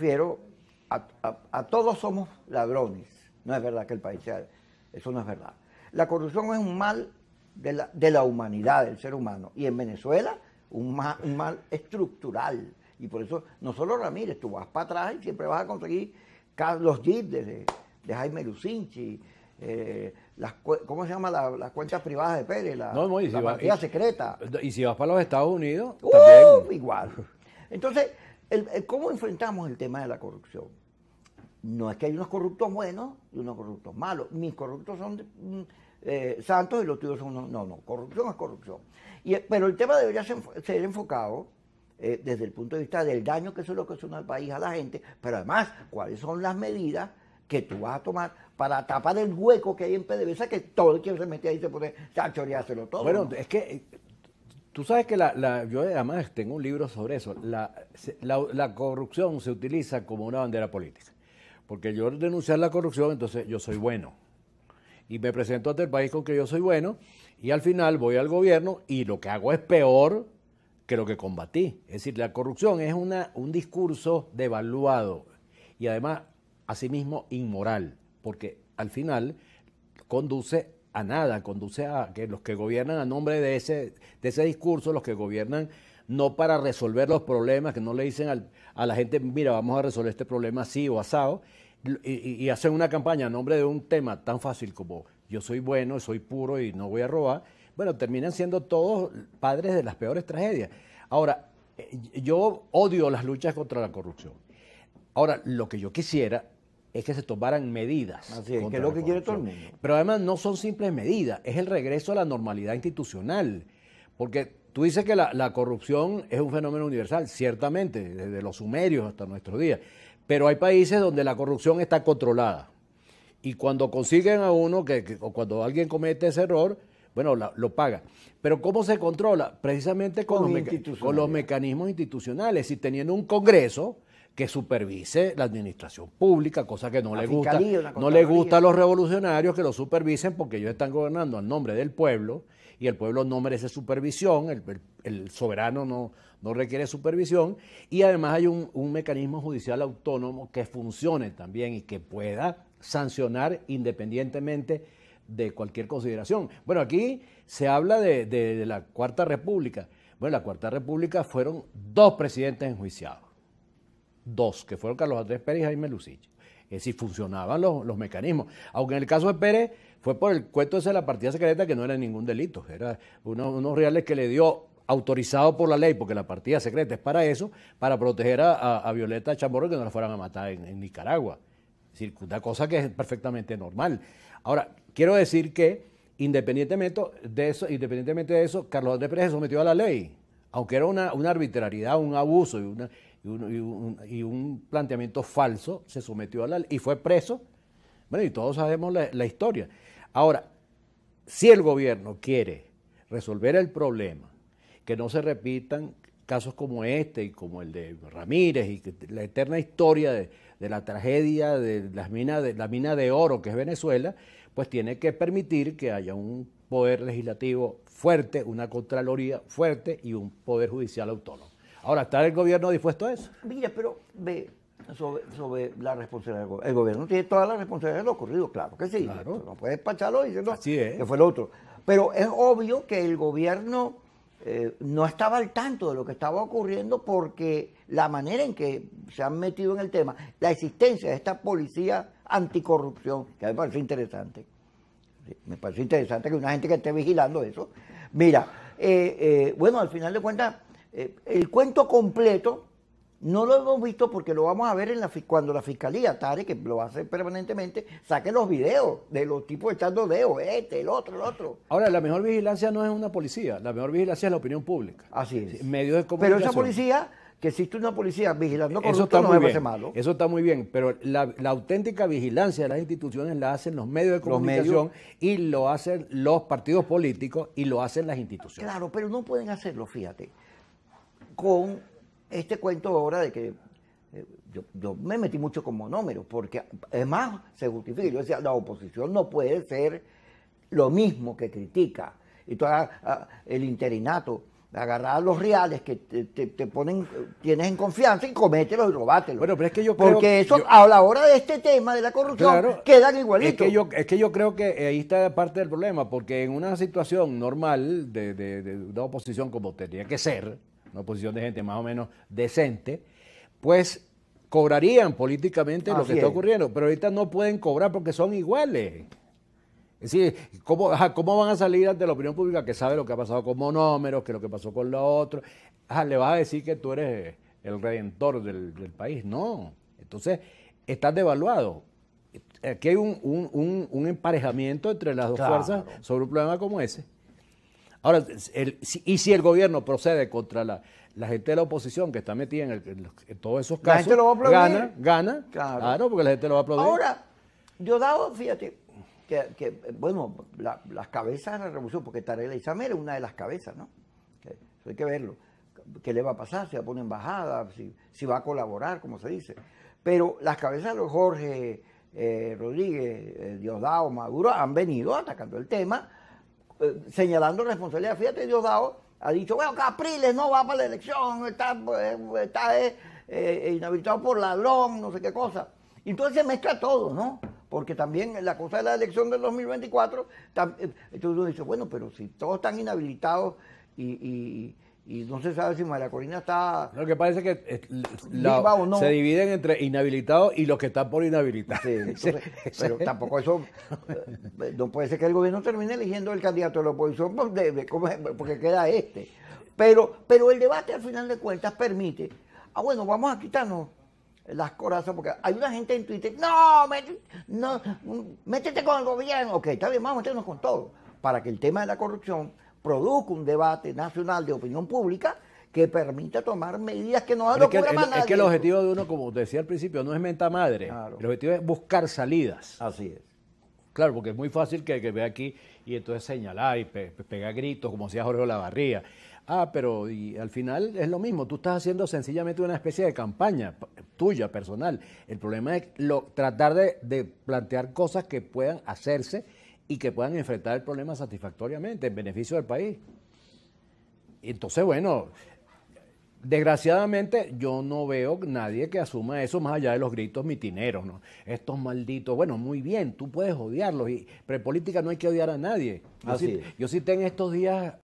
refiero a, todos somos ladrones. No es verdad que el país sea... Eso no es verdad. La corrupción es un mal de la, de la humanidad, del ser humano. Y en Venezuela, un mal, estructural. Y por eso, no solo Ramírez, tú vas para atrás y siempre vas a conseguir los Gid de, Jaime Lucinchi, eh, las, ¿cómo se llama las cuentas privadas de Pérez? La, secreta. Y si vas para los Estados Unidos, Igual. Entonces, ¿Cómo enfrentamos el tema de la corrupción? No es que hay unos corruptos buenos y unos corruptos malos. Mis corruptos son mm, eh, santos y los tuyos son... No, no, corrupción es corrupción. Y, pero el tema debería ser, enfocado eh, desde el punto de vista del daño que eso es lo que ocasiona al país, a la gente, pero además, cuáles son las medidas que tú vas a tomar para tapar el hueco que hay en PDVSA, que todo el que se mete ahí se pone a todo. Bueno, es que Tú sabes que la, yo además tengo un libro sobre eso. La, corrupción se utiliza como una bandera política. Porque yo denunciar la corrupción, entonces yo soy bueno. Y me presento ante el país con que yo soy bueno. Y al final voy al gobierno y lo que hago es peor que lo que combatí. Es decir, la corrupción es una, un discurso devaluado y además, asimismo, inmoral. Porque al final conduce a nada, conduce a que los que gobiernan a nombre de ese, de ese discurso, los que gobiernan no para resolver los problemas, que no le dicen a la gente, mira, vamos a resolver este problema así o asado, y, y, hacen una campaña a nombre de un tema tan fácil como yo soy bueno, soy puro y no voy a robar, bueno, terminan siendo todos padres de las peores tragedias. Ahora, eh, yo odio las luchas contra la corrupción. Ahora, lo que yo quisiera es que se tomaran medidas. Así que es lo que quiere todo Pero además no son simples medidas, es el regreso a la normalidad institucional. Porque tú dices que la, corrupción es un fenómeno universal, ciertamente, desde los sumerios hasta nuestros días. Pero hay países donde la corrupción está controlada. Y cuando consiguen a uno, que, o cuando alguien comete ese error, bueno, lo paga. Pero ¿cómo se controla? Precisamente con, los, con los mecanismos institucionales. Si teniendo un Congreso que supervise la administración pública, cosa que no le gusta. No le gusta a los revolucionarios que lo supervisen porque ellos están gobernando al nombre del pueblo y el pueblo no merece supervisión, el, soberano no, requiere supervisión y además hay un, mecanismo judicial autónomo que funcione también y que pueda sancionar independientemente de cualquier consideración. Bueno, aquí se habla de, de la Cuarta República. Bueno, la Cuarta República fueron dos presidentes enjuiciados dos, que fueron Carlos Andrés Pérez y Jaime Lucillo. Es decir, funcionaban los, mecanismos. Aunque en el caso de Pérez fue por el cuento ese de la partida secreta que no era ningún delito, era uno, unos reales que le dio autorizado por la ley, porque la partida secreta es para eso, para proteger a, Violeta Chamorro que no la fueran a matar en, Nicaragua. Es decir, una cosa que es perfectamente normal. Ahora, quiero decir que independientemente de eso, independientemente de eso Carlos Andrés Pérez se sometió a la ley, aunque era una, una arbitrariedad, un abuso y una, y un, planteamiento falso, se sometió a la y fue preso. Bueno, y todos sabemos la, historia. Ahora, si el gobierno quiere resolver el problema, que no se repitan casos como este y como el de Ramírez y la eterna historia de, de la tragedia de, las minas de la mina de oro que es Venezuela, pues tiene que permitir que haya un poder legislativo fuerte, una Contraloría fuerte y un poder judicial autónomo. Ahora, ¿está el gobierno dispuesto a eso? Mira, pero ve sobre, la responsabilidad del gobierno. El gobierno tiene todas las responsabilidades de lo ocurrido, claro que sí. Claro. No puede despacharlo diciendo Así es. que fue lo otro. Pero es obvio que el gobierno eh, no estaba al tanto de lo que estaba ocurriendo porque la manera en que se han metido en el tema, la existencia de esta policía anticorrupción, que a mí me parece interesante. Me parece interesante que una gente que esté vigilando eso. Mira, eh, eh, bueno, al final de cuentas, eh, el cuento completo no lo hemos visto porque lo vamos a ver cuando la fiscalía, Tare, que lo hace permanentemente, saque los videos de los tipos echando dedos, este, el otro, el otro. Ahora, la mejor vigilancia no es una policía, la mejor vigilancia es la opinión pública. Así es. Medios de comunicación. Pero esa policía, que existe una policía vigilando eso está muy no bien. Eso está muy bien, pero la, auténtica vigilancia de las instituciones la hacen los medios de comunicación y lo hacen los partidos políticos y lo hacen las instituciones. Claro, pero no pueden hacerlo, fíjate con este cuento ahora de que eh, yo, me metí mucho con monómeros, porque además se justifica. Yo decía, la oposición no puede ser lo mismo que critica. Y toda ah, el interinato, agarrar los reales que te, ponen, tienes en confianza y comételos y robátelos. Bueno, pero que yo Porque eso, a la hora de este tema de la corrupción, quedan igualitos. Es que, yo, es que yo creo que ahí está parte del problema, porque en una situación normal de, de, de una oposición como tenía que ser, una oposición de gente más o menos decente, pues cobrarían políticamente lo que está ocurriendo, pero ahorita no pueden cobrar porque son iguales. Es decir, ¿cómo, van a salir ante la opinión pública que sabe lo que ha pasado con Monómeros, que lo que pasó con lo otro? le vas a decir que tú eres el redentor del, país. No. Entonces, estás devaluado. Aquí hay un, emparejamiento entre las dos fuerzas sobre un problema como ese. Ahora, y si el gobierno procede contra la, gente de la oposición que está metida en, todos esos casos, la gente lo va a gana, gana, claro. porque la gente lo va a aplaudir. Ahora, Diosdado, fíjate, que, bueno, las cabezas de la revolución, porque Tarela Isamera es una de las cabezas, ¿no? hay que verlo. ¿Qué le va a pasar? ¿Se va a poner embajada? Si, va a colaborar, como se dice? Pero las cabezas de Jorge eh, Rodríguez, eh, Diosdado, Maduro han venido atacando el tema eh, señalando responsabilidad. Fíjate, Diosdado ha dicho, bueno, Capriles no va para la elección, está, eh, eh, inhabilitado por la ladrón, no sé qué cosa. Y entonces se mezcla todo, ¿no? Porque también la cosa de la elección del 2024, entonces uno dice, bueno, pero si todos están inhabilitados y y no se sabe si María Corina está. Lo que parece que eh, se dividen entre inhabilitados y los que están por inhabilitar. Sí, pero tampoco eso. Eh, no puede ser que el gobierno termine eligiendo el candidato de la oposición pues, porque queda este. Pero, pero el debate al final de cuentas permite. Ah, bueno, vamos a quitarnos las corazas, porque hay una gente en Twitter, no, no, mm, métete con el gobierno. Ok, está bien, vamos a meternos con todo, para que el tema de la corrupción produzca un debate nacional de opinión pública que permita tomar medidas que no hagan es, que, es, es que el objetivo de uno, como decía al principio, no es menta madre. El objetivo es buscar salidas. Así es. Claro, porque es muy fácil que, vea aquí y entonces señalar y pegar gritos, como decía Jorge Olavarría. Ah, pero y al final es lo mismo. Tú estás haciendo sencillamente una especie de campaña tuya, personal. El problema es tratar de plantear cosas que puedan hacerse y que puedan enfrentar el problema satisfactoriamente en beneficio del país. Entonces, bueno, desgraciadamente yo no veo nadie que asuma eso más allá de los gritos mitineros, ¿no? Estos malditos, bueno, muy bien, tú puedes odiarlos, y, pero en política no hay que odiar a nadie. Así yo sí tengo estos días